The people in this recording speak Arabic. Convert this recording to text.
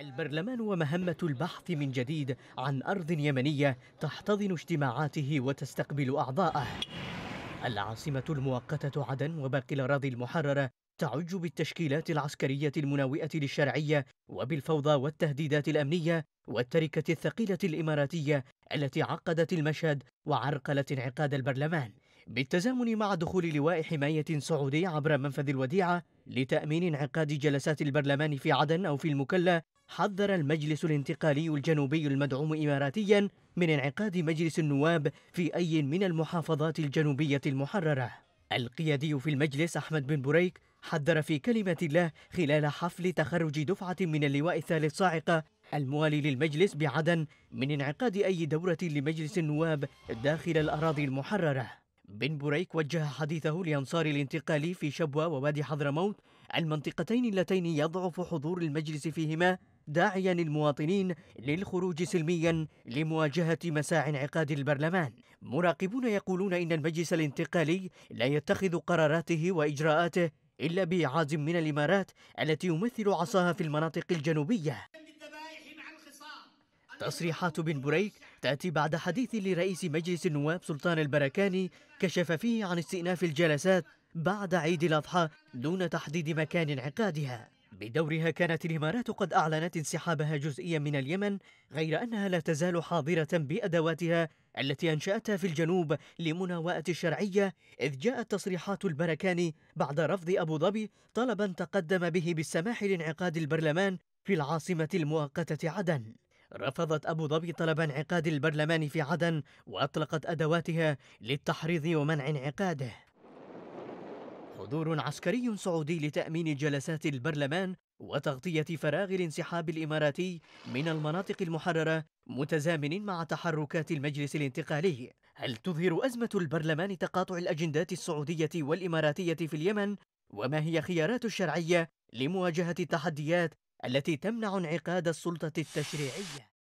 البرلمان ومهمة البحث من جديد عن أرض يمنية تحتضن اجتماعاته وتستقبل أعضاءه العاصمة المؤقتة عدن وباقي الأراضي المحررة تعج بالتشكيلات العسكرية المناوئة للشرعية وبالفوضى والتهديدات الأمنية والتركة الثقيلة الإماراتية التي عقدت المشهد وعرقلت انعقاد البرلمان بالتزامن مع دخول لواء حماية سعودي عبر منفذ الوديعة لتأمين انعقاد جلسات البرلمان في عدن أو في المكلا حذر المجلس الانتقالي الجنوبي المدعوم إماراتيا من انعقاد مجلس النواب في أي من المحافظات الجنوبية المحررة القيادي في المجلس أحمد بن بريك حذر في كلمة الله خلال حفل تخرج دفعة من اللواء الثالث صاعقة الموالي للمجلس بعدن من انعقاد أي دورة لمجلس النواب داخل الأراضي المحررة بن بريك وجه حديثه لأنصار الانتقال في شبوة ووادي حضرموت المنطقتين اللتين يضعف حضور المجلس فيهما داعيا المواطنين للخروج سلميا لمواجهة مساع انعقاد البرلمان مراقبون يقولون إن المجلس الانتقالي لا يتخذ قراراته وإجراءاته إلا بإعاز من الإمارات التي يمثل عصاها في المناطق الجنوبية تصريحات بن بريك تأتي بعد حديث لرئيس مجلس النواب سلطان البركاني كشف فيه عن استئناف الجلسات بعد عيد الأضحى دون تحديد مكان انعقادها بدورها كانت الإمارات قد أعلنت انسحابها جزئيا من اليمن غير أنها لا تزال حاضرة بأدواتها التي أنشأتها في الجنوب لمناواة الشرعية إذ جاءت تصريحات البركاني بعد رفض أبو ظبي طلبا تقدم به بالسماح لانعقاد البرلمان في العاصمة المؤقتة عدن رفضت أبو ظبي طلب انعقاد البرلمان في عدن وأطلقت أدواتها للتحريض ومنع انعقاده حضور عسكري سعودي لتأمين جلسات البرلمان وتغطية فراغ الانسحاب الإماراتي من المناطق المحررة متزامن مع تحركات المجلس الانتقالي هل تظهر أزمة البرلمان تقاطع الأجندات السعودية والإماراتية في اليمن؟ وما هي خيارات الشرعية لمواجهة التحديات التي تمنع انعقاد السلطة التشريعية؟